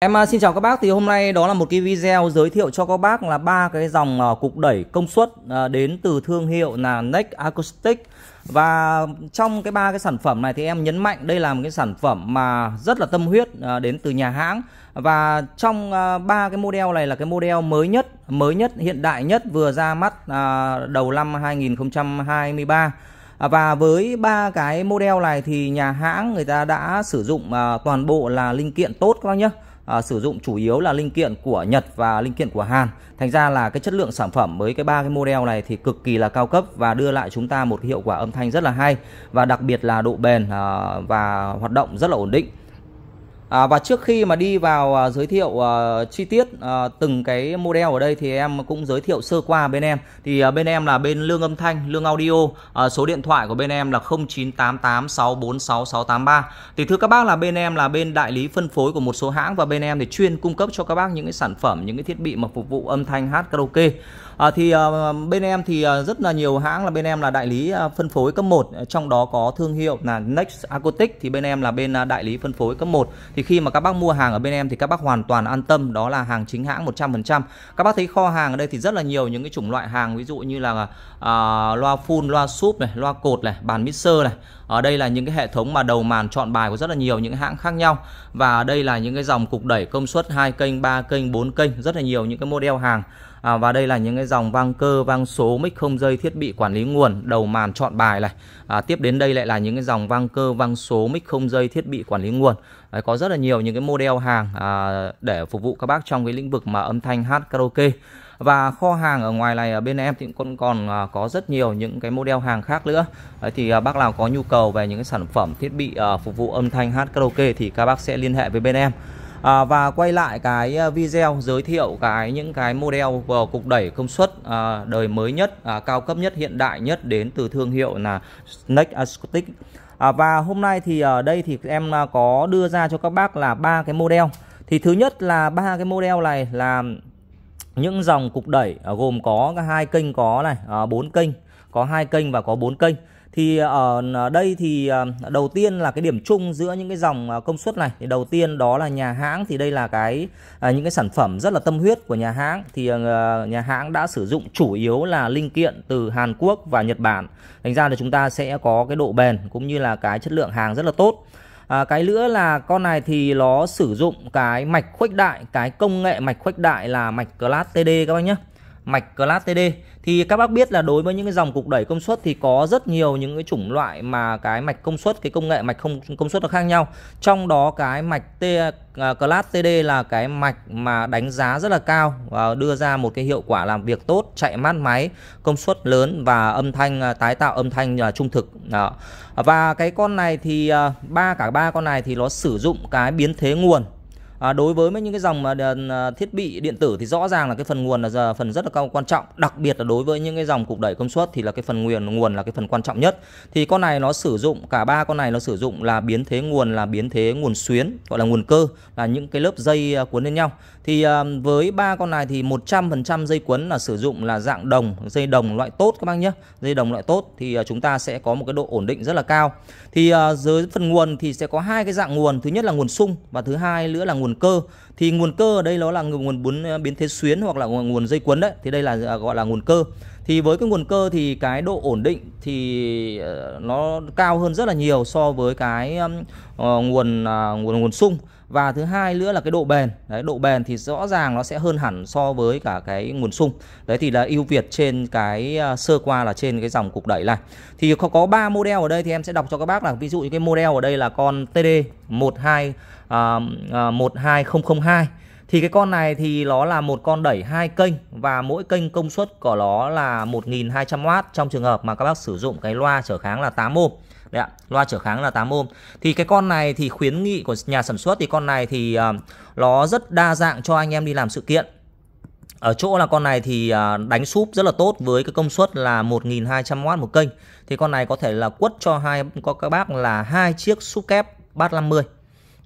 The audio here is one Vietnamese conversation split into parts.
Em à, xin chào các bác thì hôm nay đó là một cái video giới thiệu cho các bác là ba cái dòng à, cục đẩy công suất à, đến từ thương hiệu là Next Acoustic và trong cái ba cái sản phẩm này thì em nhấn mạnh đây là một cái sản phẩm mà rất là tâm huyết đến từ nhà hãng và trong ba cái model này là cái model mới nhất mới nhất hiện đại nhất vừa ra mắt đầu năm 2023 và với ba cái model này thì nhà hãng người ta đã sử dụng toàn bộ là linh kiện tốt các bác nhé à, sử dụng chủ yếu là linh kiện của Nhật và linh kiện của Hàn. Thành ra là cái chất lượng sản phẩm với cái ba cái model này thì cực kỳ là cao cấp và đưa lại chúng ta một hiệu quả âm thanh rất là hay và đặc biệt là độ bền à, và hoạt động rất là ổn định. À, và trước khi mà đi vào uh, giới thiệu uh, chi tiết uh, từng cái model ở đây thì em cũng giới thiệu sơ qua bên em thì uh, bên em là bên lương âm thanh lương audio uh, số điện thoại của bên em là 0988646683 thì thưa các bác là bên em là bên đại lý phân phối của một số hãng và bên em thì chuyên cung cấp cho các bác những cái sản phẩm những cái thiết bị mà phục vụ âm thanh hát karaoke À, thì à, bên em thì à, rất là nhiều hãng là bên em là đại lý à, phân phối cấp 1 trong đó có thương hiệu là Next Acoustic thì bên em là bên à, đại lý phân phối cấp 1 thì khi mà các bác mua hàng ở bên em thì các bác hoàn toàn an tâm đó là hàng chính hãng 100%. Các bác thấy kho hàng ở đây thì rất là nhiều những cái chủng loại hàng ví dụ như là uh, loa full, loa súp này, loa cột này, bàn mixer này. Ở đây là những cái hệ thống mà đầu màn chọn bài của rất là nhiều những hãng khác nhau và đây là những cái dòng cục đẩy công suất hai kênh, ba kênh, bốn kênh, rất là nhiều những cái model hàng à, và đây là những cái dòng vang cơ vang số mic không dây thiết bị quản lý nguồn đầu màn chọn bài này à, tiếp đến đây lại là những cái dòng vang cơ vang số mic không dây thiết bị quản lý nguồn Đấy, có rất là nhiều những cái model hàng à, để phục vụ các bác trong cái lĩnh vực mà âm thanh hát karaoke và kho hàng ở ngoài này ở bên em thì cũng còn à, có rất nhiều những cái model hàng khác nữa thì à, bác nào có nhu cầu về những cái sản phẩm thiết bị à, phục vụ âm thanh hát karaoke thì các bác sẽ liên hệ với bên em à, và quay lại cái à, video giới thiệu cái những cái model của cục đẩy công suất à, đời mới nhất à, cao cấp nhất hiện đại nhất đến từ thương hiệu là Snake Acoustic à, và hôm nay thì ở đây thì em à, có đưa ra cho các bác là ba cái model thì thứ nhất là ba cái model này là những dòng cục đẩy à, gồm có hai kênh có này bốn kênh có hai kênh và có bốn kênh thì ờ, ở đây thì ờ, đầu tiên là cái điểm chung giữa những cái dòng ờ, công suất này thì đầu tiên đó là nhà hãng thì đây là cái những cái sản phẩm rất là tâm huyết của nhà hãng thì nhà hãng đã sử dụng chủ yếu là linh kiện từ Hàn Quốc và Nhật Bản thành ra là chúng ta sẽ có cái độ bền cũng như là cái chất lượng hàng rất là tốt À, cái nữa là con này thì nó sử dụng cái mạch khuếch đại, cái công nghệ mạch khuếch đại là mạch class TD các bác nhé. Mạch class TD thì các bác biết là đối với những cái dòng cục đẩy công suất thì có rất nhiều những cái chủng loại mà cái mạch công suất cái công nghệ mạch không công suất nó khác nhau trong đó cái mạch T uh, class TD là cái mạch mà đánh giá rất là cao và đưa ra một cái hiệu quả làm việc tốt chạy mát máy công suất lớn và âm thanh uh, tái tạo âm thanh uh, trung thực đó. và cái con này thì à, ba cả ba con này thì nó sử dụng cái biến thế nguồn à, đối với mấy những cái dòng mà à, à, thiết bị điện tử thì rõ ràng là cái phần nguồn là giờ phần rất là cao quan trọng đặc biệt là đối với những cái dòng cục đẩy công suất thì là cái phần nguồn nguồn là cái phần quan trọng nhất thì con này nó sử dụng cả ba con này nó sử dụng là biến thế nguồn là biến thế nguồn xuyến gọi là nguồn cơ là những cái lớp dây à, cuốn lên nhau thì à, với ba con này thì 100% dây cuốn là sử dụng là dạng đồng dây đồng loại tốt các bác nhé dây đồng loại tốt thì chúng ta sẽ có một cái độ ổn định rất là cao thì à, dưới phần nguồn thì sẽ có hai cái dạng nguồn thứ nhất là nguồn sung và thứ hai nữa là nguồn nguồn cơ thì nguồn cơ ở đây nó là nguồn bốn ờ, biến thế xuyến hoặc là nguồn dây cuốn đấy thì đây là ờ, gọi là nguồn cơ thì với cái nguồn cơ thì cái độ ổn định thì ờ, nó cao hơn rất là nhiều so với cái uh, nguồn uh, nguồn nguồn sung và thứ hai nữa là cái độ bền đấy độ bền thì rõ ràng nó sẽ hơn hẳn so với cả cái nguồn sung đấy thì là ưu việt trên cái à, sơ qua là trên cái dòng cục đẩy này thì có có ba model ở đây thì em sẽ đọc cho các bác là ví dụ như cái model ở đây là con TD một hai 12 à, uh, à, hai, thì cái con này thì nó là một con đẩy hai kênh và mỗi kênh công suất của nó là 1200W trong trường hợp mà các bác sử dụng cái loa trở kháng là 8 ohm ạ, loa trở kháng là 8 ohm. Thì cái con này thì khuyến nghị của nhà sản xuất thì con này thì uh, nó rất đa dạng cho anh em đi làm sự kiện. Ở chỗ là con này thì uh, đánh súp rất là tốt với cái công suất là 1200W một kênh. Thì con này có thể là quất cho hai có các bác là hai chiếc súp kép bát 50.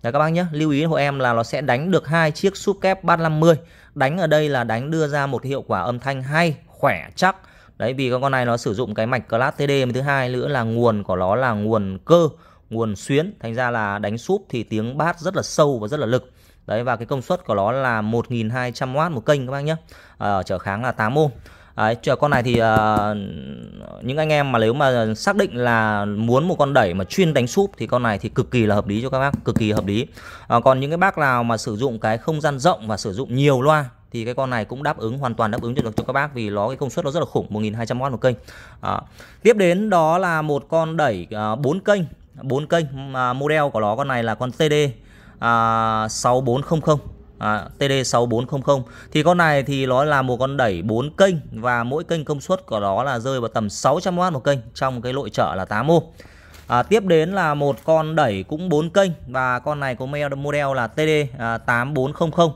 Đấy các bác nhé, lưu ý hộ em là nó sẽ đánh được hai chiếc súp kép bát 50. Đánh ở đây là đánh đưa ra một hiệu quả âm thanh hay, khỏe, chắc Đấy vì con con này nó sử dụng cái mạch class TD mà thứ hai nữa là nguồn của nó là nguồn cơ, nguồn xuyến, thành ra là đánh súp thì tiếng bát rất là sâu và rất là lực. Đấy và cái công suất của nó là 1200W một kênh các bác nhé à, Trở kháng là 8 ohm Đấy, chờ con này thì uh, những anh em mà nếu mà xác định là muốn một con đẩy mà chuyên đánh súp thì con này thì cực kỳ là hợp lý cho các bác, cực kỳ hợp lý. À, còn những cái bác nào mà sử dụng cái không gian rộng và sử dụng nhiều loa thì cái con này cũng đáp ứng hoàn toàn đáp ứng cho được cho các bác vì nó cái công suất nó rất là khủng 1200W một kênh à, tiếp đến đó là một con đẩy à, 4 kênh 4 kênh à, model của nó con này là con TD à, 6400 à, TD6400 thì con này thì nó là một con đẩy 4 kênh và mỗi kênh công suất của nó là rơi vào tầm 600W một kênh trong cái lội trợ là 8 ô à, tiếp đến là một con đẩy cũng 4 kênh và con này có model là TD8400 à,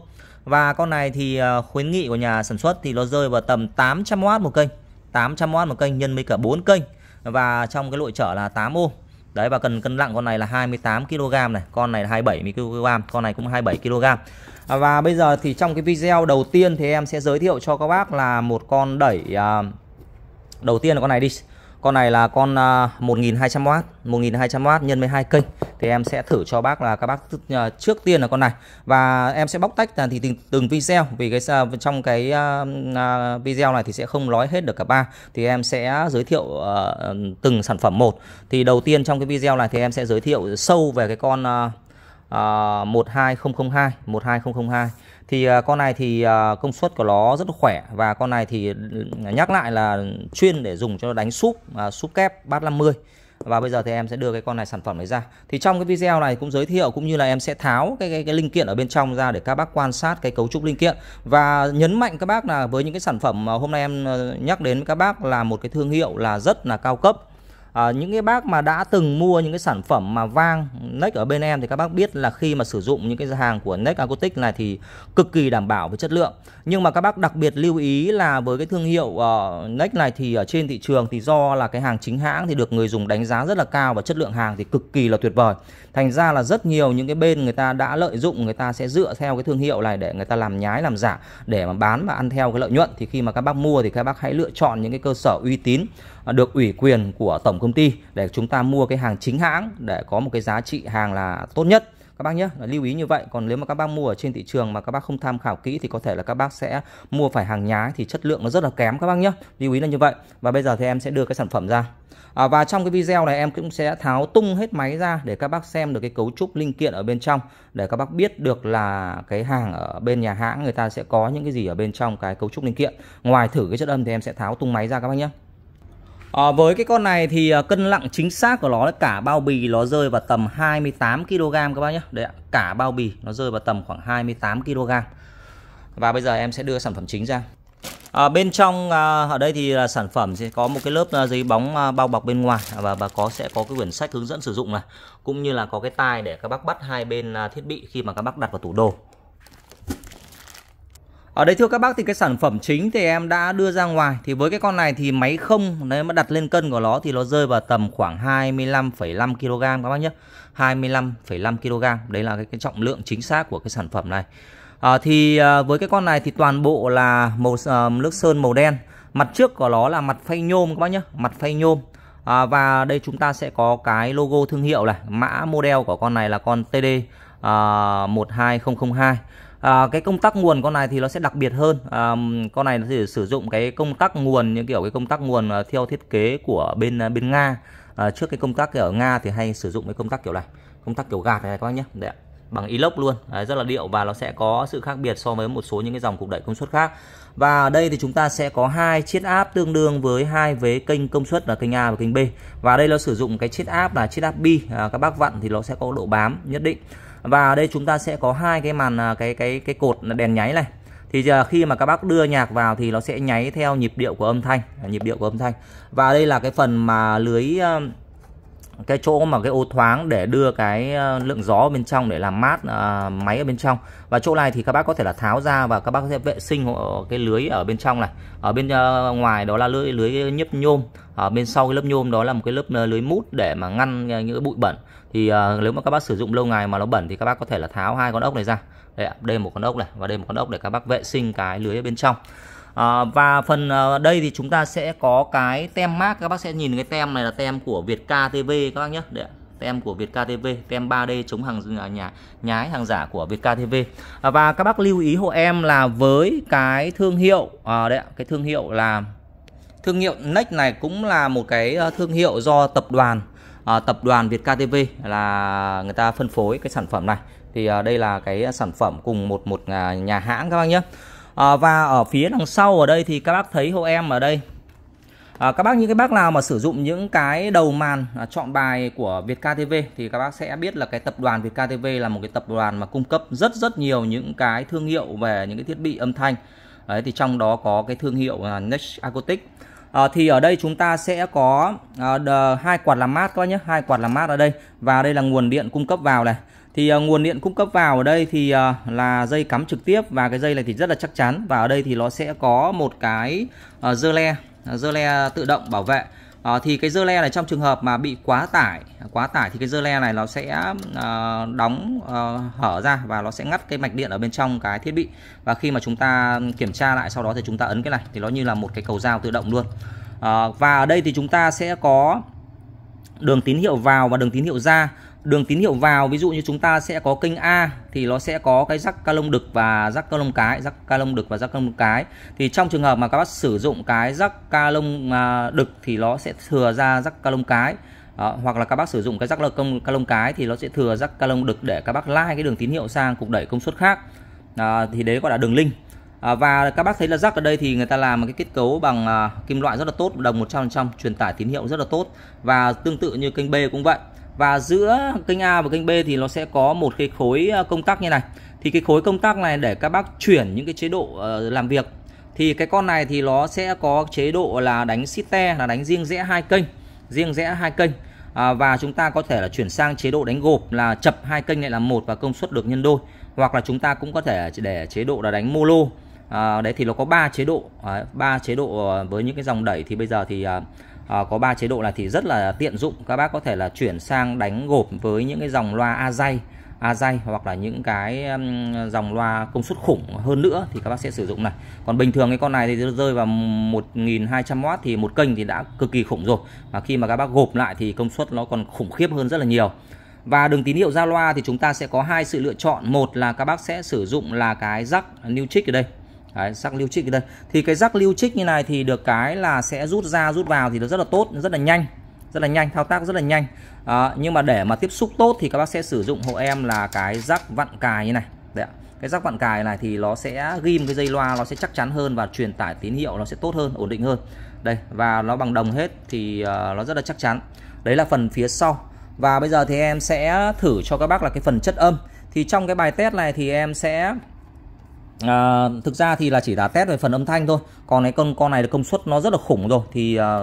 và con này thì ờ, khuyến nghị của nhà sản xuất thì nó rơi vào tầm 800W một kênh 800W một kênh nhân với cả 4 kênh Và trong cái lội trở là 8 ohm Đấy và cần cân nặng con này là 28 kg này, con này là 27 kg, con này cũng 27 kg. Và bây giờ thì trong cái video đầu tiên thì em sẽ giới thiệu cho các bác là một con đẩy ờ, đầu tiên là con này đi con này là con 1200W à, 1200W nhân 12 kênh thì em sẽ thử cho bác là các bác à, trước tiên là con này và em sẽ bóc tách là thì từng, từng video vì cái trong cái à, video này thì sẽ không nói hết được cả ba thì em sẽ giới thiệu từng sản phẩm một thì đầu tiên trong cái video này thì em sẽ giới thiệu sâu về cái con 12002 12002 thì à, con này thì à, công suất của nó rất khỏe và con này thì ừ, nhắc lại là chuyên để dùng cho đánh súp à, súp kép bát 50 và bây giờ thì em sẽ đưa cái con này sản phẩm này ra thì trong cái video này cũng giới thiệu cũng như là em sẽ tháo cái cái, cái linh kiện ở bên trong ra để các bác quan sát cái cấu trúc linh kiện và nhấn mạnh các bác là với những cái sản phẩm mà hôm nay em ờ, nhắc đến với các bác là một cái thương hiệu là rất là cao cấp à, những cái bác mà đã từng mua những cái sản phẩm mà vang Nex ở bên em thì các bác biết là khi mà sử dụng những cái hàng của Nex Acoustic này thì cực kỳ đảm bảo về chất lượng nhưng mà các bác đặc biệt lưu ý là với cái thương hiệu uh, ờ, Nex này thì ở trên thị trường thì do là cái hàng chính hãng thì được người dùng đánh giá rất là cao và chất lượng hàng thì cực kỳ là tuyệt vời thành ra là rất nhiều những cái bên người ta đã lợi dụng người ta sẽ dựa theo cái thương hiệu này để người ta làm nhái làm giả để mà bán và ăn theo cái lợi nhuận thì khi mà các bác mua thì các bác hãy lựa chọn những cái cơ sở uy tín được ủy quyền của tổng công ty để chúng ta mua cái hàng chính hãng để có một cái giá trị hàng là tốt nhất các bác nhé lưu ý như vậy còn nếu mà các bác mua ở trên thị trường mà các bác không tham khảo kỹ thì có thể là các bác sẽ mua phải hàng nhái thì chất lượng nó rất là kém các bác nhé lưu ý là như vậy và bây giờ thì em sẽ đưa cái sản phẩm ra à, và trong cái video này em cũng sẽ tháo tung hết máy ra để các bác xem được cái cấu trúc linh kiện ở bên trong để các bác biết được là cái hàng ở bên nhà hãng người ta sẽ có những cái gì ở bên trong cái cấu trúc linh kiện ngoài thử cái chất âm thì em sẽ tháo tung máy ra các bác nhé à, với cái con này thì ờ, cân nặng chính xác của nó là cả bao bì nó rơi vào tầm 28 kg các bác nhé đấy ạ cả bao bì nó rơi vào tầm khoảng 28 kg và bây giờ em sẽ đưa sản phẩm chính ra à, bên trong à, ở đây thì là sản phẩm sẽ có một cái lớp à, giấy bóng bao bọc bên ngoài và và có sẽ có cái quyển sách hướng dẫn sử dụng này cũng như là có cái tai để các bác bắt hai bên thiết bị khi mà các bác đặt vào tủ đồ ở đây thưa các bác thì cái sản phẩm chính thì em đã đưa ra ngoài Thì với cái con này thì máy không Nếu mà đặt lên cân của nó thì nó rơi vào tầm khoảng 25,5 kg các bác nhé 25,5 kg Đấy là cái, cái trọng lượng chính xác của cái sản phẩm này à, Thì à, với cái con này thì toàn bộ là màu à, nước sơn màu đen Mặt trước của nó là mặt phay nhôm các bác nhé Mặt phay nhôm à, Và đây chúng ta sẽ có cái logo thương hiệu này Mã model của con này là con TD à, 12002 à, cái công tắc nguồn con này thì nó sẽ đặc biệt hơn à, con này nó sẽ sử dụng cái công tắc nguồn như kiểu cái công tắc nguồn à, theo thiết kế của bên à, bên nga à, trước cái công tắc ở nga thì hay sử dụng cái công tắc kiểu này công tắc kiểu gạt này các bác nhé để bằng inox luôn đấy, rất là điệu và nó sẽ có sự khác biệt so với một số những cái dòng cục đẩy công suất khác và ở đây thì chúng ta sẽ có hai chiết áp tương đương với hai vế kênh công suất là kênh A và kênh B và đây nó sử dụng cái chiết áp là chiết áp bi à, các bác vặn thì nó sẽ có độ bám nhất định và ở đây chúng ta sẽ có hai cái màn à, cái cái cái cột đèn nháy này thì giờ à, khi mà các bác đưa nhạc vào thì nó sẽ nháy theo nhịp điệu của âm thanh à, nhịp điệu của âm thanh và đây là cái phần mà lưới cái chỗ mà cái ô thoáng để đưa cái ờ, lượng gió bên trong để làm mát à, máy ở bên trong và chỗ này thì các bác có thể là tháo ra và các bác sẽ vệ sinh cái lưới ở bên trong này ở bên ờ, ngoài đó là lưới lưới nhấp nhôm ở bên sau cái lớp nhôm đó là một cái lớp lưới mút để mà ngăn những bụi bẩn thì à, nếu mà các bác sử dụng lâu ngày mà nó bẩn thì các bác có thể là tháo hai con ốc này ra đây, đây một con ốc này và đây một con ốc để các bác vệ sinh cái lưới ở bên trong à, và phần à, đây thì chúng ta sẽ có cái tem mát các bác sẽ nhìn cái tem này là tem của Việt KTV các bác nhé Đấy, tem của Việt KTV tem 3D chống hàng à, nhà nhái hàng giả của Việt KTV à, ờ, và các bác lưu ý hộ em là với cái thương hiệu à, đấy cái thương hiệu là thương hiệu Next này cũng là một cái thương hiệu do tập đoàn à, tập đoàn Việt KTV là người ta phân phối cái sản phẩm này thì à, đây là cái sản phẩm cùng một một à, nhà hãng các bác nhé à, và ở phía đằng sau ở đây thì các bác thấy hộ em ở đây à, các bác những cái bác nào mà sử dụng những cái đầu màn à, chọn bài của Việt KTV thì các bác sẽ biết là cái tập đoàn Việt KTV là một cái tập đoàn mà cung cấp rất rất nhiều những cái thương hiệu về những cái thiết bị âm thanh đấy thì trong đó có cái thương hiệu là Next Acoustic À, thì ở đây chúng ta sẽ có à, hai quạt làm mát các bác nhé hai quạt làm mát ở đây và đây là nguồn điện cung cấp vào này thì uh, nguồn điện cung cấp vào ở đây thì uh, là dây cắm trực tiếp và cái dây này thì rất là chắc chắn và ở đây thì nó sẽ có một cái uh, dơ le uh, dơ le tự động bảo vệ uh, thì cái dơ le này trong trường hợp mà bị quá tải quá tải thì cái dơ le này nó sẽ uh, đóng uh, hở ra và nó sẽ ngắt cái mạch điện ở bên trong cái thiết bị và khi mà chúng ta kiểm tra lại sau đó thì chúng ta ấn cái này thì nó như là một cái cầu dao tự động luôn uh, và ở đây thì chúng ta sẽ có đường tín hiệu vào và đường tín hiệu ra đường tín hiệu vào ví dụ như chúng ta sẽ có kênh A thì nó sẽ có cái rắc ca lông đực và rắc ca lông cái rắc ca lông đực và rắc ca lông cái thì trong trường hợp mà các bác sử dụng cái rắc ca lông à, đực thì nó sẽ thừa ra rắc ca lông cái đó, hoặc là các bác sử dụng cái rắc công ca lông cái thì nó sẽ thừa rắc ca lông đực để các bác lai cái đường tín hiệu sang cục đẩy công suất khác à, thì đấy gọi là đường link à, và các bác thấy là rắc ở đây thì người ta làm một cái kết cấu bằng à, kim loại rất là tốt đồng 100% truyền tải tín hiệu rất là tốt và tương tự như kênh B cũng vậy và giữa kênh A và kênh B thì nó sẽ có một cái khối ờ, công tắc như này thì cái khối công tắc này để các bác chuyển những cái chế độ ờ, làm việc thì cái con này thì nó sẽ có chế độ là đánh site là đánh riêng rẽ hai kênh riêng rẽ hai kênh à, và chúng ta có thể là chuyển sang chế độ đánh gộp là chập hai kênh lại là một và công suất được nhân đôi hoặc là chúng ta cũng có thể để chế độ là đánh molo à, đấy thì nó có ba chế độ à, ba à, chế độ ờ, với những cái dòng đẩy thì bây giờ thì à, Ờ, có ba chế độ là thì rất là tiện dụng các bác có thể là chuyển sang đánh gộp với những cái dòng loa a dây a dây hoặc là những cái dòng loa công suất khủng hơn nữa thì các bác sẽ sử dụng này còn bình thường cái con này thì rơi vào 1.200W thì một kênh thì đã cực kỳ khủng rồi và khi mà các bác gộp lại thì công suất nó còn khủng khiếp hơn rất là nhiều và đường tín hiệu ra loa thì chúng ta sẽ có hai sự lựa chọn một là các bác sẽ sử dụng là cái rắc new chick ở đây Đấy, rắc lưu trích đây thì cái rắc lưu trích như này thì được cái là sẽ rút ra rút vào thì nó rất là tốt rất là nhanh rất là nhanh thao tác rất là nhanh à, nhưng mà để mà tiếp xúc tốt thì các bác sẽ sử dụng hộ em là cái rắc vặn cài như này đấy ạ cái rắc vặn cài này thì nó sẽ ghim cái dây loa nó sẽ chắc chắn hơn và truyền tải tín hiệu nó sẽ tốt hơn ổn định hơn đây và nó bằng đồng hết thì ờ, nó rất là chắc chắn đấy là phần phía sau và bây giờ thì em sẽ thử cho các bác là cái phần chất âm thì trong cái bài test này thì em sẽ À, thực ra thì là chỉ là test về phần âm thanh thôi còn cái con con này là công suất nó rất là khủng rồi thì à,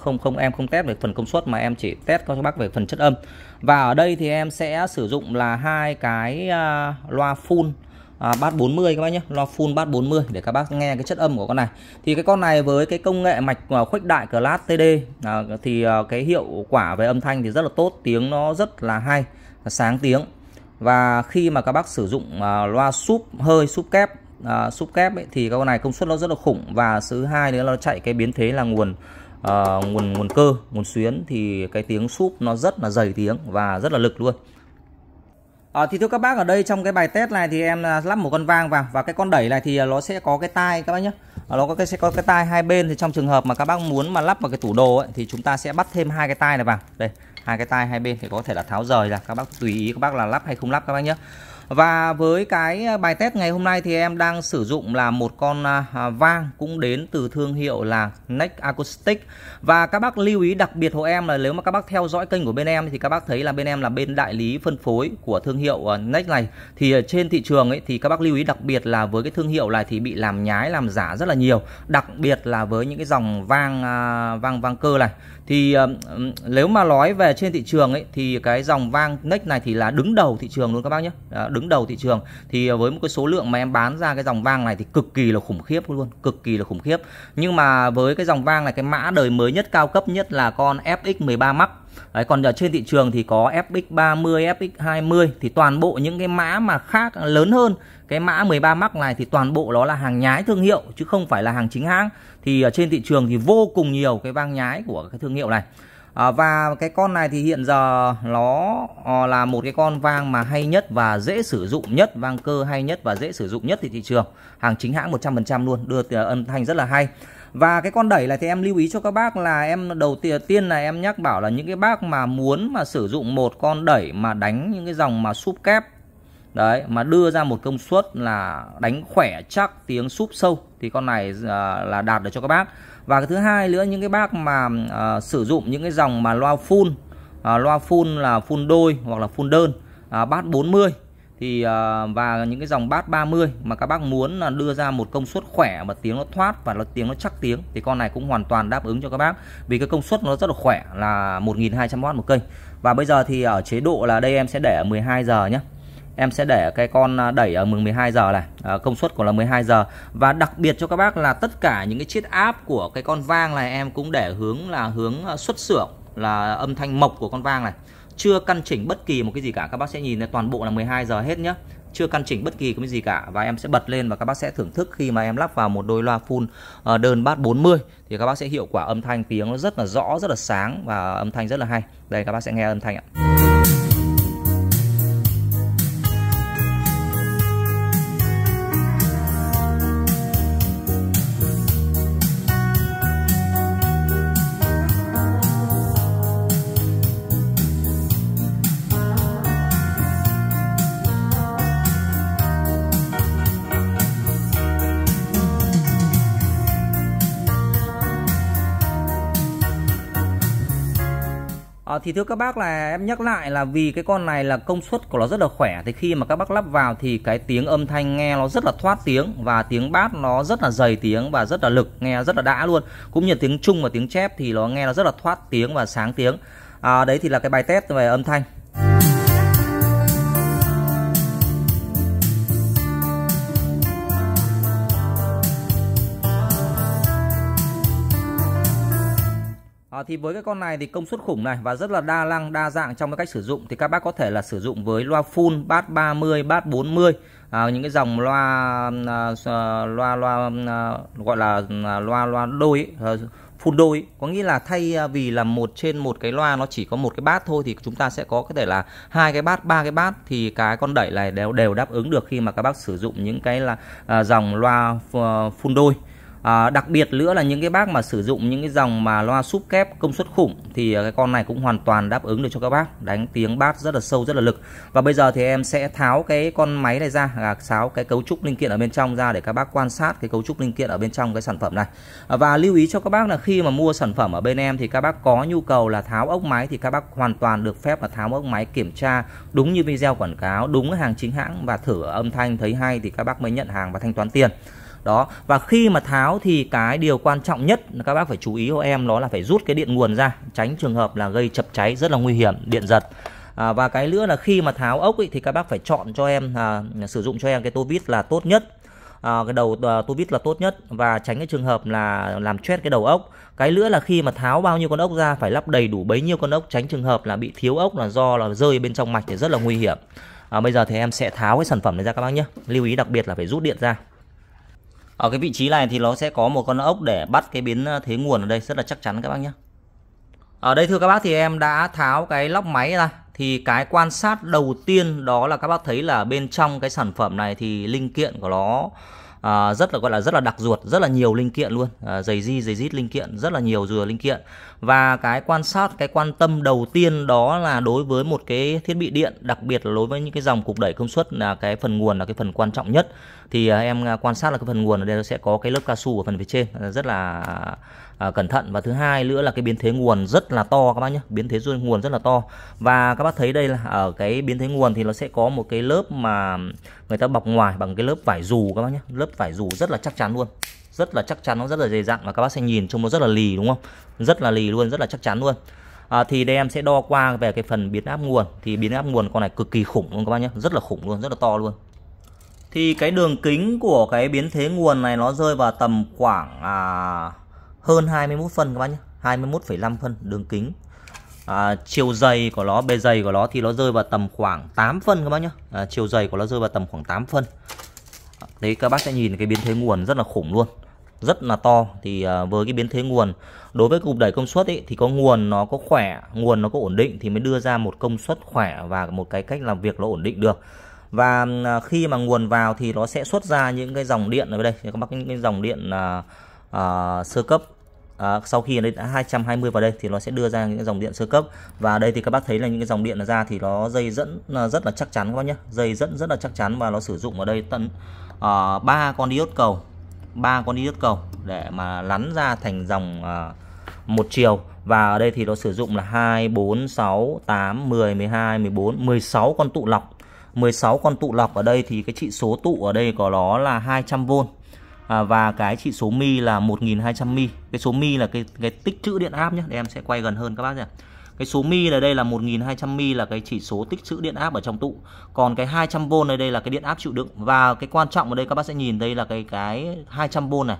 không không em không test về phần công suất mà em chỉ test cho các bác về phần chất âm và ở đây thì em sẽ sử dụng là hai cái à, loa full à, bát 40 các bác nhé loa full bát 40 để các bác nghe cái chất âm của con này thì cái con này với cái công nghệ mạch à, khuếch đại class TD à, thì à, cái hiệu quả về âm thanh thì rất là tốt tiếng nó rất là hay sáng tiếng và khi mà các bác sử dụng à, loa súp hơi súp kép à, súp kép ấy, thì con này công suất nó rất là khủng và thứ hai nữa là nó chạy cái biến thế là nguồn à, nguồn nguồn cơ nguồn xuyến thì cái tiếng súp nó rất là dày tiếng và rất là lực luôn À, thì thưa các bác ở đây trong cái bài test này thì em à, lắp một con vang vào và cái con đẩy này thì à, nó sẽ có cái tai các bác nhé à, nó có cái sẽ có cái tai hai bên thì trong trường hợp mà các bác muốn mà lắp vào cái tủ đồ ấy, thì chúng ta sẽ bắt thêm hai cái tai này vào đây hai cái tai hai bên thì có thể là tháo rời là các bác tùy ý các bác là lắp hay không lắp các bác nhé và với cái à, bài test ngày hôm nay thì em đang sử dụng là một con à, à, vang cũng đến từ thương hiệu là Neck Acoustic. Và các bác lưu ý đặc biệt hộ em là nếu mà các bác theo dõi kênh của bên em thì các bác thấy là bên em là bên đại lý phân phối của thương hiệu Neck này. Thì trên thị trường ấy thì các bác lưu ý đặc biệt là với cái thương hiệu này thì bị làm nhái làm giả rất là nhiều, đặc biệt là với những cái dòng vang vang vang cơ này. Thì nếu mà nói về trên thị trường ấy thì cái dòng vang Neck này thì là đứng đầu thị trường luôn các bác nhé đứng đầu thị trường thì ờ, với một cái số lượng mà em bán ra cái dòng vang này thì cực kỳ là khủng khiếp luôn cực kỳ là khủng khiếp nhưng mà với cái dòng vang này cái mã đời mới nhất cao cấp nhất là con FX13 Max Đấy, còn ở trên thị trường thì có FX30, FX20 thì toàn bộ những cái mã mà khác lớn hơn cái mã 13 Max này thì toàn bộ đó là hàng nhái thương hiệu chứ không phải là hàng chính hãng thì ở trên thị trường thì vô cùng nhiều cái vang nhái của cái thương hiệu này Ờ, và cái con này thì hiện giờ nó ờ, là một cái con vang mà hay nhất và dễ sử dụng nhất vang cơ hay nhất và dễ sử dụng nhất thì thị trường hàng chính hãng 100% luôn đưa ờ, âm thanh rất là hay và cái con đẩy này thì em lưu ý cho các bác là em đầu tiên tiên là em nhắc bảo là những cái bác mà muốn mà sử dụng một con đẩy mà đánh những cái dòng mà súp kép đấy mà đưa ra một công suất là đánh khỏe chắc tiếng súp sâu thì con này uh, là đạt được cho các bác và cái thứ hai nữa những cái bác mà uh, sử dụng những cái dòng mà loa full uh, loa full là full đôi hoặc là full đơn uh, bát 40 thì uh, và những cái dòng bát 30 mà các bác muốn là đưa ra một công suất khỏe mà tiếng nó thoát và nó tiếng nó chắc tiếng thì con này cũng hoàn toàn đáp ứng cho các bác vì cái công suất nó rất là khỏe là 1.200W một cây và bây giờ thì ở chế độ là đây em sẽ để 12 giờ nhé em sẽ để cái con à, đẩy ở mừng 12 giờ này à, công suất của là 12 giờ và đặc biệt cho các bác là tất cả những cái chiết áp của cái con vang này em cũng để hướng là hướng à, xuất xưởng là âm thanh mộc của con vang này chưa căn chỉnh bất kỳ một cái gì cả các bác sẽ nhìn thấy toàn bộ là 12 giờ hết nhé chưa căn chỉnh bất kỳ cái gì cả và em sẽ bật lên và các bác sẽ thưởng thức khi mà em lắp vào một đôi loa full à, đơn bass 40 thì các bác sẽ hiệu quả âm thanh tiếng nó rất là rõ rất là sáng và âm thanh rất là hay đây các bác sẽ nghe âm thanh ạ thì thưa các bác là em nhắc lại là vì cái con này là công suất của nó rất là khỏe thì khi mà các bác lắp vào thì cái tiếng âm thanh nghe nó rất là thoát tiếng và tiếng bát nó rất là dày tiếng và rất là lực nghe rất là đã luôn cũng như tiếng trung và tiếng chép thì nó nghe nó rất là thoát tiếng và sáng tiếng à, đấy thì là cái bài test về âm thanh À, thì với cái con này thì công suất khủng này và rất là đa năng đa dạng trong cái cách sử dụng thì các bác có thể là sử dụng với loa full bass 30 bass 40 à, những cái dòng loa à, à loa loa à, gọi là à, loa loa đôi à, full đôi có nghĩa là thay à, vì là một trên một cái loa nó chỉ có một cái bát thôi thì chúng ta sẽ có có thể là hai cái bát ba cái bát thì cái con đẩy này đều đều đáp ứng được khi mà các bác sử dụng những cái là à, dòng loa ờ, full đôi À, đặc biệt nữa là những cái bác mà sử dụng những cái dòng mà loa súp kép công suất khủng thì à, cái con này cũng hoàn toàn đáp ứng được cho các bác đánh tiếng bass rất là sâu rất là lực và bây giờ thì em sẽ tháo cái con máy này ra à, tháo cái cấu trúc linh kiện ở bên trong ra để các bác quan sát cái cấu trúc linh kiện ở bên trong cái sản phẩm này à, và lưu ý cho các bác là khi mà mua sản phẩm ở bên em thì các bác có nhu cầu là tháo ốc máy thì các bác hoàn toàn được phép là tháo ốc máy kiểm tra đúng như video quảng cáo đúng hàng chính hãng và thử âm thanh thấy hay thì các bác mới nhận hàng và thanh toán tiền đó và khi mà tháo thì cái điều quan trọng nhất các bác phải chú ý của em đó là phải rút cái điện nguồn ra tránh trường hợp là gây chập cháy rất là nguy hiểm điện giật À, và cái nữa là khi mà tháo ốc ý, thì các bác phải chọn cho em à, sử dụng cho em cái tô vít là tốt nhất à, cái đầu à, tô vít là tốt nhất và tránh cái trường hợp là làm chết cái đầu ốc cái nữa là khi mà tháo bao nhiêu con ốc ra phải lắp đầy đủ bấy nhiêu con ốc tránh trường hợp là bị thiếu ốc là do là rơi bên trong mạch thì rất là nguy hiểm à, bây giờ thì em sẽ tháo cái sản phẩm này ra các bác nhé lưu ý đặc biệt là phải rút điện ra ở cái vị trí này thì nó sẽ có một con ốc để bắt cái biến ờ, thế nguồn ở đây rất là chắc chắn các bác nhé ở đây thưa các bác thì em đã tháo cái lóc máy ra thì cái quan sát đầu tiên đó là các bác thấy là bên trong cái sản phẩm này thì linh kiện của nó à, rất là gọi là rất là đặc ruột rất là nhiều linh kiện luôn à, giày di giày dít linh kiện rất là nhiều dừa linh kiện và cái quan sát cái quan tâm đầu tiên đó là đối với một cái thiết bị điện đặc biệt là đối với những cái dòng cục đẩy công suất là cái phần nguồn là cái phần quan trọng nhất thì à, em à, quan sát là cái phần nguồn ở đây nó sẽ có cái lớp cao su ở phần phía trên à, rất là À, cẩn thận và thứ hai nữa là cái biến thế nguồn rất là to các bác nhé biến thế nguồn rất là to và các bác thấy đây là ở cái biến thế nguồn thì nó sẽ có một cái lớp mà người ta bọc ngoài bằng cái lớp vải dù các bác nhé lớp vải dù rất là chắc chắn luôn rất là chắc chắn nó rất là dày dặn và các bác sẽ nhìn trông nó rất là lì đúng không rất là lì luôn rất là chắc chắn luôn à, thì đây em sẽ đo qua về cái phần biến áp nguồn thì biến áp nguồn con này cực kỳ khủng luôn các bác nhé rất là khủng luôn rất là to luôn thì cái đường kính của cái biến thế nguồn này nó rơi vào tầm khoảng à, hơn 21 phân các bác nhé 21,5 phân đường kính à, chiều dày của nó bề dày của nó thì nó rơi vào tầm khoảng 8 phân các bác nhé à, chiều dày của nó rơi vào tầm khoảng 8 phân đấy các bác sẽ nhìn cái biến thế nguồn rất là khủng luôn rất là to thì à, với cái biến thế nguồn đối với cục đẩy công suất ấy, thì có nguồn nó có khỏe nguồn nó có ổn định thì mới đưa ra một công suất khỏe và một cái cách làm việc nó ổn định được và à, khi mà nguồn vào thì nó sẽ xuất ra những cái dòng điện ở đây các bác những cái dòng điện à, à, sơ cấp À, sau khi lên 220 vào đây thì nó sẽ đưa ra những dòng điện sơ cấp và đây thì các bác thấy là những cái dòng điện nó ra thì nó dây dẫn rất là chắc chắn các bác nhé dây dẫn rất là chắc chắn và nó sử dụng ở đây tận à, ba uh, con diode cầu ba con diode cầu để mà lắn ra thành dòng uh, một chiều và ở đây thì nó sử dụng là 2 4 6 8 10 12 14 16 con tụ lọc 16 con tụ lọc ở đây thì cái trị số tụ ở đây của nó là 200V à, và cái chỉ số mi là 1200 mi cái số mi là cái cái tích trữ điện áp nhé để em sẽ quay gần hơn các bác nhé cái số mi là đây là 1200 mi là cái chỉ số tích trữ điện áp ở trong tụ còn cái 200V ở đây là cái điện áp chịu đựng và cái quan trọng ở đây các bác sẽ nhìn đây là cái cái 200V này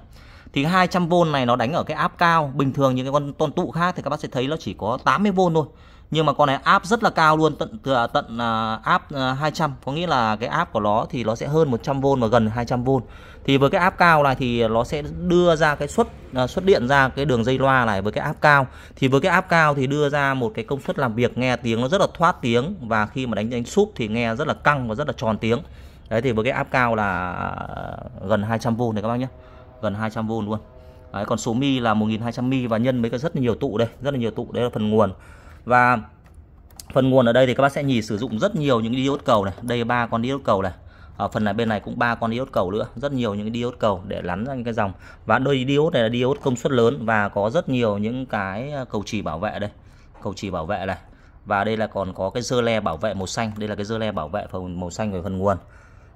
thì 200V này nó đánh ở cái áp cao bình thường những cái con tôn tụ khác thì các bác sẽ thấy nó chỉ có 80V thôi nhưng mà con này áp rất là cao luôn tận tận, áp uh, 200 có nghĩa là cái áp của nó thì nó sẽ hơn 100V và gần 200V thì với cái áp cao này thì nó sẽ đưa ra cái suất à, uh, điện ra cái đường dây loa này với cái áp cao thì với cái áp cao thì đưa ra một cái công suất làm việc nghe tiếng nó rất là thoát tiếng và khi mà đánh đánh súp thì nghe rất là căng và rất là tròn tiếng đấy thì với cái áp cao là gần 200V này các bác nhé gần 200V luôn Đấy, còn số mi là 1200 mi và nhân với cái rất là nhiều tụ đây, rất là nhiều tụ đấy là phần nguồn và phần nguồn ở đây thì các bác sẽ nhìn sử dụng rất nhiều những diode cầu này đây ba con diode cầu này ở phần này bên này cũng ba con diode cầu nữa rất nhiều những diode cầu để lắn ra những cái dòng và đôi diode này là diode công suất lớn và có rất nhiều những cái ờ, cầu chì bảo vệ đây cầu chì bảo vệ này và đây là còn có cái dơ le bảo vệ màu xanh đây là cái dơ le bảo vệ phần màu xanh về phần nguồn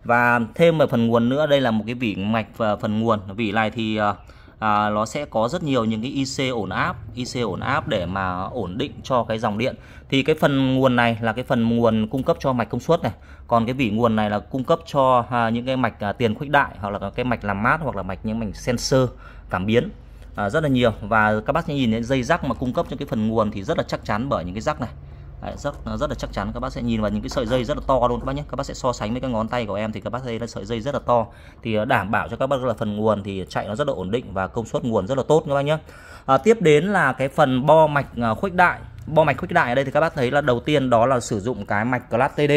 và thêm về phần nguồn nữa đây là một cái vỉ mạch và phần nguồn vỉ này thì ờ, à, nó sẽ có rất nhiều những cái IC ổn áp IC ổn áp để mà ổn định cho cái dòng điện thì cái phần nguồn này là cái phần nguồn cung cấp cho mạch công suất này còn cái vỉ nguồn này là cung cấp cho à, những cái mạch à, tiền khuếch đại hoặc là cái mạch làm mát hoặc là mạch những mảnh sensor cảm biến à, rất là nhiều và các bác nhìn thấy dây rắc mà cung cấp cho cái phần nguồn thì rất là chắc chắn bởi những cái rắc này Đấy, rất rất là chắc chắn các bác sẽ nhìn vào những cái sợi dây rất là to luôn các bác nhé các bác sẽ so sánh với cái ngón tay của em thì các bác thấy là sợi dây rất là to thì ờ, đảm bảo cho các bác là phần nguồn thì chạy nó rất là ổn định và công suất nguồn rất là tốt các bác nhé à, tiếp đến là cái phần bo mạch ờ, khuếch đại bo mạch khuếch đại ở đây thì các bác thấy là đầu tiên đó là sử dụng cái mạch class TD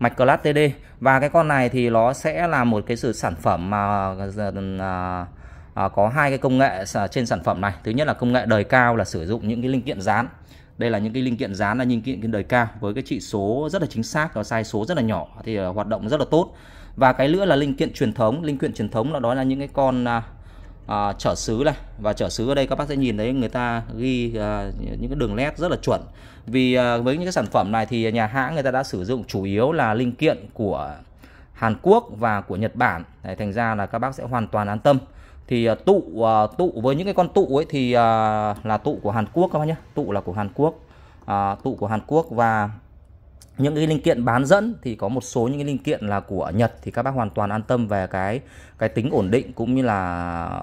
mạch class TD và cái con này thì nó sẽ là một cái sự sản phẩm mà có hai cái công nghệ trên sản phẩm này thứ nhất là công nghệ đời cao là sử dụng những cái linh kiện dán đây là những cái linh kiện dán là linh kiện cái đời cao với cái trị số rất là chính xác và sai số rất là nhỏ thì ờ, hoạt động rất là tốt và cái nữa là linh kiện truyền thống linh kiện truyền thống là đó là những cái con à, à, trở xứ này và trở xứ ở đây các bác sẽ nhìn thấy người ta ghi à, những cái đường nét rất là chuẩn vì à, với những cái sản phẩm này thì nhà hãng người ta đã sử dụng chủ yếu là linh kiện của Hàn Quốc và của Nhật Bản Đấy, thành ra là các bác sẽ hoàn toàn an tâm thì à, tụ à, tụ với những cái con tụ ấy thì à, là tụ của Hàn Quốc các bác nhé tụ là của Hàn Quốc à, tụ của Hàn Quốc và những cái linh kiện bán dẫn thì có một số những cái linh kiện là của Nhật thì các bác hoàn toàn an tâm về cái cái tính ổn định cũng như là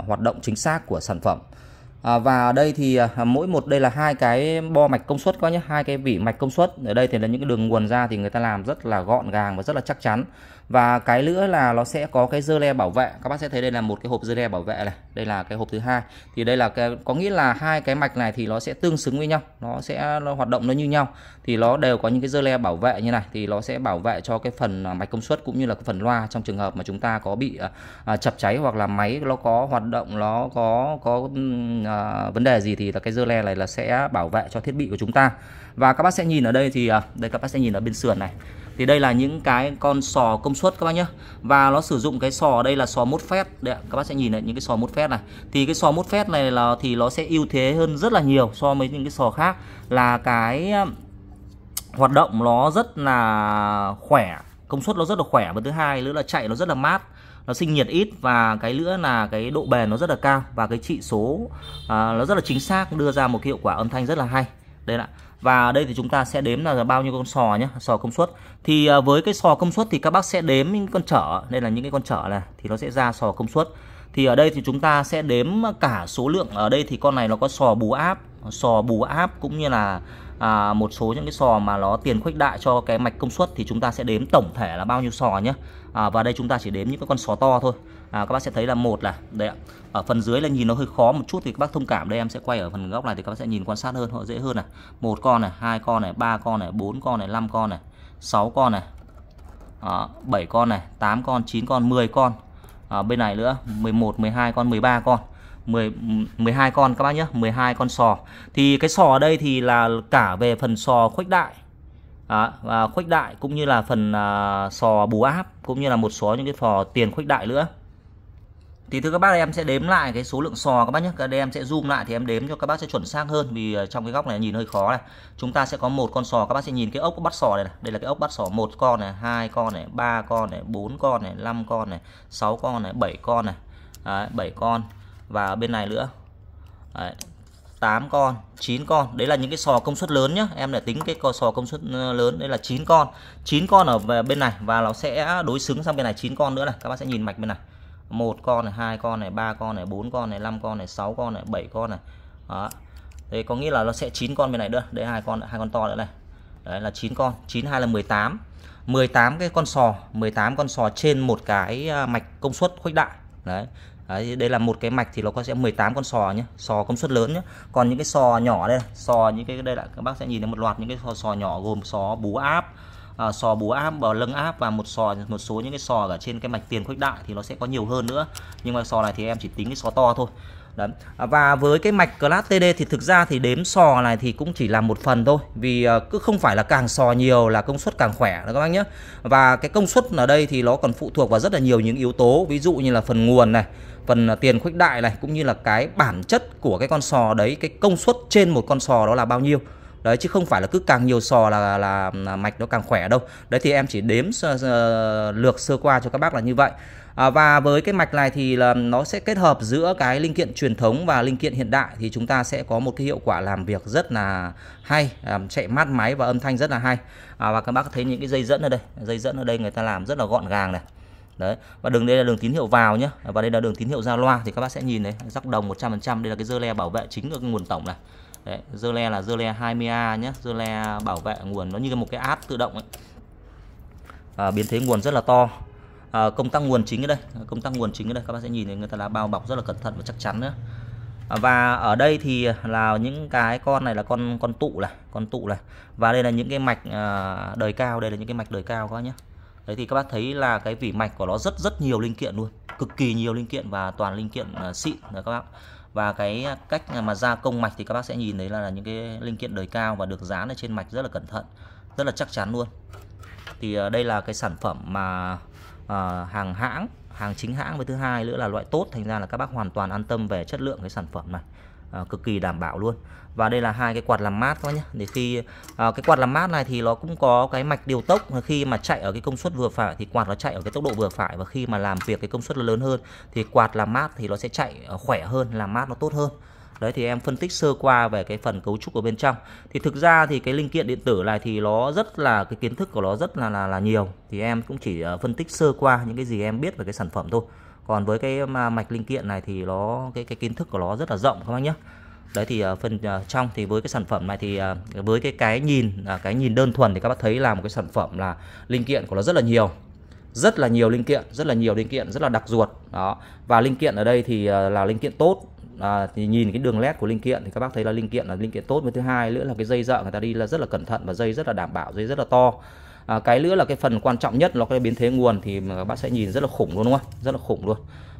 hoạt động chính xác của sản phẩm à, và ở đây thì à, mỗi một đây là hai cái bo mạch công suất các nhé hai cái vỉ mạch công suất ở đây thì là những cái đường nguồn ra thì người ta làm rất là gọn gàng và rất là chắc chắn và cái nữa là nó sẽ có cái dơ le bảo vệ các bác sẽ thấy đây là một cái hộp dơ le bảo vệ này đây là cái hộp thứ hai thì đây là cái có nghĩa là hai cái mạch này thì nó sẽ tương xứng với nhau nó sẽ nó hoạt động nó như nhau thì nó đều có những cái dơ le bảo vệ như này thì nó sẽ bảo vệ cho cái phần à, mạch công suất cũng như là cái phần loa trong trường hợp mà chúng ta có bị à, à chập cháy hoặc là máy nó có hoạt động nó có có à, vấn đề gì thì là cái dơ le này là sẽ bảo vệ cho thiết bị của chúng ta và các bác sẽ nhìn ở đây thì à, đây các bác sẽ nhìn ở bên sườn này thì đây là những cái con sò công suất các bác nhé và nó sử dụng cái sò đây là sò mốt phét đấy các bác sẽ nhìn lại những cái sò mốt phét này thì cái sò mốt phét này là thì nó sẽ ưu thế hơn rất là nhiều so với những cái sò khác là cái um, hoạt động nó rất là khỏe công suất nó rất là khỏe và thứ hai nữa là chạy nó rất là mát nó sinh nhiệt ít và cái nữa là cái độ bền nó rất là cao và cái trị số à, nó rất là chính xác đưa ra một cái hiệu quả âm thanh rất là hay đây ạ và ở đây thì chúng ta sẽ đếm là bao nhiêu con sò nhé sò công suất thì à, với cái sò công suất thì các bác sẽ đếm những con trở đây là những cái con trở này thì nó sẽ ra sò công suất thì ở đây thì chúng ta sẽ đếm cả số lượng ở đây thì con này nó có sò bù áp sò bù áp cũng như là à, một số những cái sò mà nó tiền khuếch đại cho cái mạch công suất thì chúng ta sẽ đếm tổng thể là bao nhiêu sò nhé à, và đây chúng ta chỉ đếm những cái con sò to thôi à, các bác sẽ thấy là một là đây ạ ở phần dưới là nhìn nó hơi khó một chút thì các bác thông cảm đây em sẽ quay ở phần góc này thì các bác sẽ nhìn quan sát hơn họ dễ hơn này một con này hai con này ba con này bốn con này năm con này sáu con này à, ờ, 7 con này tám con chín con mười con à, bên này nữa 11 12 con 13 con 10, 12 con các bác nhé 12 con sò thì cái sò ở đây thì là cả về phần sò khuếch đại à, và khuếch đại cũng như là phần à, sò bù áp cũng như là một số những cái phò tiền khuếch đại nữa thì thưa các bác em sẽ đếm lại cái số lượng sò các bác nhé các em sẽ zoom lại thì em đếm cho các bác sẽ chuẩn xác hơn vì ờ, trong cái góc này nhìn hơi khó này chúng ta sẽ có một con sò các bác sẽ nhìn cái ốc bắt sò này, này đây là cái ốc bắt sò một con này hai con này ba con này bốn con này năm con này sáu con này bảy con này Đấy, 7 con và bên này nữa Đấy, 8 con 9 con đấy là những cái sò công suất lớn nhá em để tính cái con sò công suất ờ, lớn đây là 9 con 9 con ở bên này và nó sẽ đối xứng sang bên này 9 con nữa này các bác sẽ nhìn mạch bên này một con này hai con này ba con này bốn con này năm con này sáu con này bảy con này đó thế có nghĩa là nó sẽ chín con bên này nữa đây hai con hai con to nữa này đấy là chín con chín hai là 18 18 cái con sò 18 con sò trên một cái à, mạch công suất khuếch đại đấy Đấy, đây là một cái mạch thì nó có sẽ 18 con sò nhé sò công suất lớn nhé còn những cái sò nhỏ đây sò những cái đây là các bác sẽ nhìn thấy một loạt những cái sò, sò nhỏ gồm sò bú áp à, sò búa áp và lưng áp và một sò một số những cái sò ở trên cái mạch tiền khuếch đại thì nó sẽ có nhiều hơn nữa nhưng mà sò này thì em chỉ tính cái sò to thôi Đấy. À, và với cái mạch class TD thì thực ra thì đếm sò này thì cũng chỉ là một phần thôi vì à, cứ không phải là càng sò nhiều là công suất càng khỏe các bác nhé và cái công suất ở đây thì nó còn phụ thuộc vào rất là nhiều những yếu tố ví dụ như là phần nguồn này phần à, tiền khuếch đại này cũng như là cái bản chất của cái con sò đấy cái công suất trên một con sò đó là bao nhiêu đấy chứ không phải là cứ càng nhiều sò là, là là mạch nó càng khỏe đâu đấy thì em chỉ đếm sơ, sơ, lược sơ qua cho các bác là như vậy À, và với cái mạch này thì là nó sẽ kết hợp giữa cái linh kiện truyền thống và linh kiện hiện đại thì chúng ta sẽ có một cái hiệu quả làm việc rất là hay làm chạy mát máy và âm thanh rất là hay à, và các bác thấy những cái dây dẫn ở đây dây dẫn ở đây người ta làm rất là gọn gàng này đấy và đường đây là đường tín hiệu vào nhé và đây là đường tín hiệu ra loa thì các bác sẽ nhìn đấy rắc đồng 100% đây là cái dơ le bảo vệ chính của nguồn tổng này Đấy, dơ le là dơ le 20A nhé Dơ le bảo vệ nguồn nó như một cái át tự động ấy à, Biến thế nguồn rất là to à, Công tắc nguồn chính ở đây Công tắc nguồn chính ở đây các bạn sẽ nhìn thấy người ta đã bao bọc rất là cẩn thận và chắc chắn nữa à, Và ở đây thì là những cái con này là con con tụ này Con tụ này Và đây là những cái mạch à, đời cao Đây là những cái mạch đời cao các nhé đấy thì các bác thấy là cái vỉ mạch của nó rất rất nhiều linh kiện luôn cực kỳ nhiều linh kiện và toàn linh kiện à, xịn đấy à, các bác và cái cách mà gia công mạch thì các bác sẽ nhìn thấy là, là những cái linh kiện đời cao và được dán ở trên mạch rất là cẩn thận rất là chắc chắn luôn thì à, đây là cái sản phẩm mà à, hàng hãng hàng chính hãng với thứ hai nữa là loại tốt thành ra là các bác hoàn toàn an tâm về chất lượng cái sản phẩm này à, cực kỳ đảm bảo luôn và đây là hai cái quạt làm mát các bác nhé để khi à, cái quạt làm mát này thì nó cũng có cái mạch điều tốc khi mà chạy ở cái công suất vừa phải thì quạt nó chạy ở cái tốc độ vừa phải và khi mà làm việc cái công suất nó lớn hơn thì quạt làm mát thì nó sẽ chạy khỏe hơn làm mát nó tốt hơn đấy thì em phân tích sơ qua về cái phần cấu trúc ở bên trong thì thực ra thì cái linh kiện điện tử này thì nó rất là cái kiến thức của nó rất là là, là nhiều thì em cũng chỉ à, phân tích sơ qua những cái gì em biết về cái sản phẩm thôi còn với cái mạch linh kiện này thì nó cái cái kiến thức của nó rất là rộng các bác nhé đấy thì ờ, phần ờ, trong thì với cái sản phẩm này thì ờ, với cái cái nhìn à, cái nhìn đơn thuần thì các bác thấy là một cái sản phẩm là linh kiện của nó rất là nhiều rất là nhiều linh kiện rất là nhiều linh kiện rất là đặc ruột đó và linh kiện ở đây thì là linh kiện tốt à, thì nhìn cái đường led của linh kiện thì các bác thấy là linh kiện là linh kiện tốt với thứ hai nữa là cái dây dợ người ta đi là rất là cẩn thận và dây rất là đảm bảo dây rất là to à, cái nữa là cái phần quan trọng nhất là cái biến thế nguồn thì các bác sẽ nhìn rất là khủng luôn đúng không rất là khủng luôn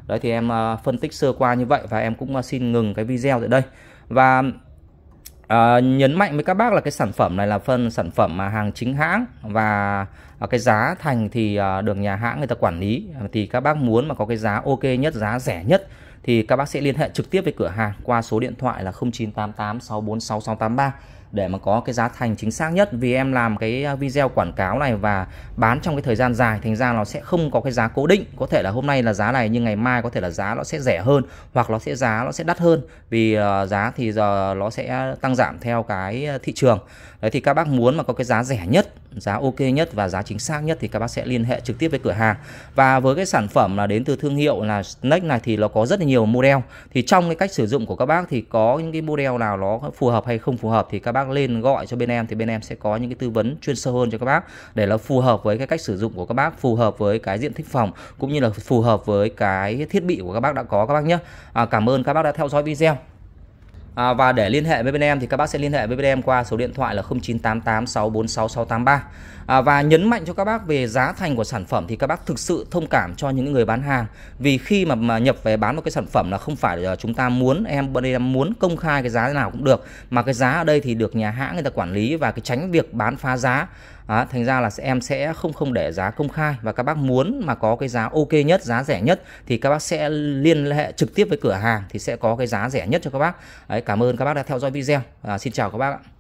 đấy thì em à, phân tích sơ qua như vậy và em cũng à, xin ngừng cái video tại đây và À, nhấn mạnh với các bác là cái sản phẩm này là phân sản phẩm mà hàng chính hãng và à, cái giá thành thì à, được nhà hãng người ta quản lý thì các bác muốn mà có cái giá ok nhất giá rẻ nhất thì các bác sẽ liên hệ trực tiếp với cửa hàng qua số điện thoại là 0988 646 683 để mà có cái giá thành chính xác nhất vì em làm cái à, video quảng cáo này và bán trong cái thời gian dài thành ra nó sẽ không có cái giá cố định có thể là hôm nay là giá này nhưng ngày mai có thể là giá nó sẽ rẻ hơn hoặc nó sẽ giá nó sẽ đắt hơn vì ờ, giá thì giờ nó sẽ tăng giảm theo cái ờ, thị trường Đấy thì các bác muốn mà có cái giá rẻ nhất, giá ok nhất và giá chính xác nhất thì các bác sẽ liên hệ trực tiếp với cửa hàng. Và với cái sản phẩm là đến từ thương hiệu là Snake này thì nó có rất là nhiều model. Thì trong cái cách sử dụng của các bác thì có những cái model nào nó phù hợp hay không phù hợp thì các bác lên gọi cho bên em thì bên em sẽ có những cái tư vấn chuyên sâu hơn cho các bác để nó phù hợp với cái cách sử dụng của các bác, phù hợp với cái diện tích phòng cũng như là phù hợp với cái thiết bị của các bác đã có các bác nhé. À, cảm ơn các bác đã theo dõi video. À, và để liên hệ với bên em thì các bác sẽ liên hệ với bên em qua số điện thoại là 0988646683 à, và nhấn mạnh cho các bác về giá thành của sản phẩm thì các bác thực sự thông cảm cho những người bán hàng vì khi mà, mà nhập về bán một cái sản phẩm là không phải chúng ta muốn em bên em muốn công khai cái giá nào cũng được mà cái giá ở đây thì được nhà hãng người ta quản lý và cái tránh việc bán phá giá à, thành ra là em sẽ không không để giá công khai và các bác muốn mà có cái giá ok nhất giá rẻ nhất thì các bác sẽ liên hệ trực tiếp với cửa hàng thì sẽ có cái giá rẻ nhất cho các bác Đấy, cảm ơn các bác đã theo dõi video à, xin chào các bác ạ